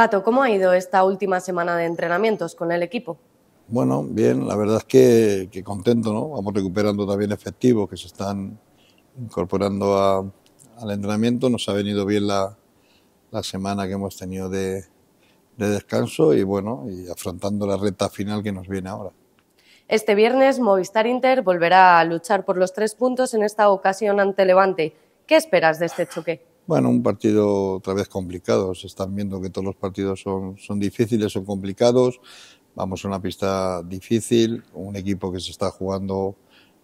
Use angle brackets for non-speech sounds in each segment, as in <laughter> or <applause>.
Pato, ¿cómo ha ido esta última semana de entrenamientos con el equipo? Bueno, bien, la verdad es que, contento, ¿no? Vamos recuperando también efectivos que se están incorporando al entrenamiento. Nos ha venido bien la, semana que hemos tenido de, de, descanso y bueno, y afrontando la recta final que nos viene ahora. Este viernes Movistar Inter volverá a luchar por los tres puntos en esta ocasión ante Levante. ¿Qué esperas de este choque? Bueno, un partido otra vez complicado. Se están viendo que todos los partidos son, difíciles, son complicados. Vamos a una pista difícil, un equipo que se está jugando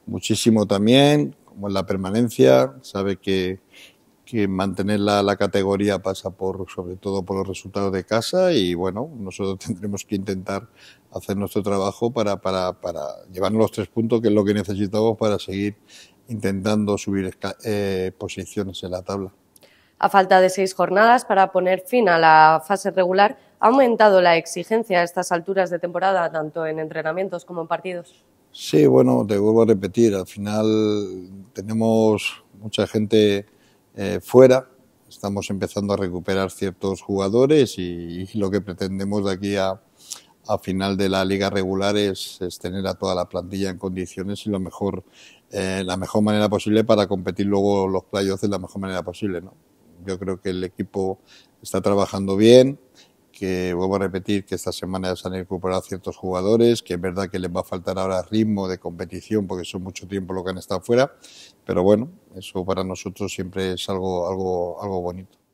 muchísimo también, como en la permanencia. Sabe que, mantener la, categoría pasa por, sobre todo por los resultados de casa y bueno, nosotros <laughs> tendremos que intentar hacer nuestro trabajo para, llevarnos los tres puntos, que es lo que necesitamos para seguir intentando subir eh, posiciones en la tabla. A falta de seis jornadas para poner fin a la fase regular, ¿ha aumentado la exigencia a estas alturas de temporada, tanto en entrenamientos como en partidos? Sí, bueno, te vuelvo a repetir, al final tenemos mucha gente eh, fuera, estamos empezando a recuperar ciertos jugadores y, lo que pretendemos de aquí a, final de la liga regular es, tener a toda la plantilla en condiciones y lo mejor, eh, la mejor manera posible para competir luego los playoffs de la mejor manera posible, ¿no? Yo creo que el equipo está trabajando bien, que vuelvo a repetir que esta semana ya se han recuperado ciertos jugadores, que es verdad que les va a faltar ahora ritmo de competición porque son mucho tiempo lo que han estado fuera, pero bueno, eso para nosotros siempre es algo, algo, algo bonito.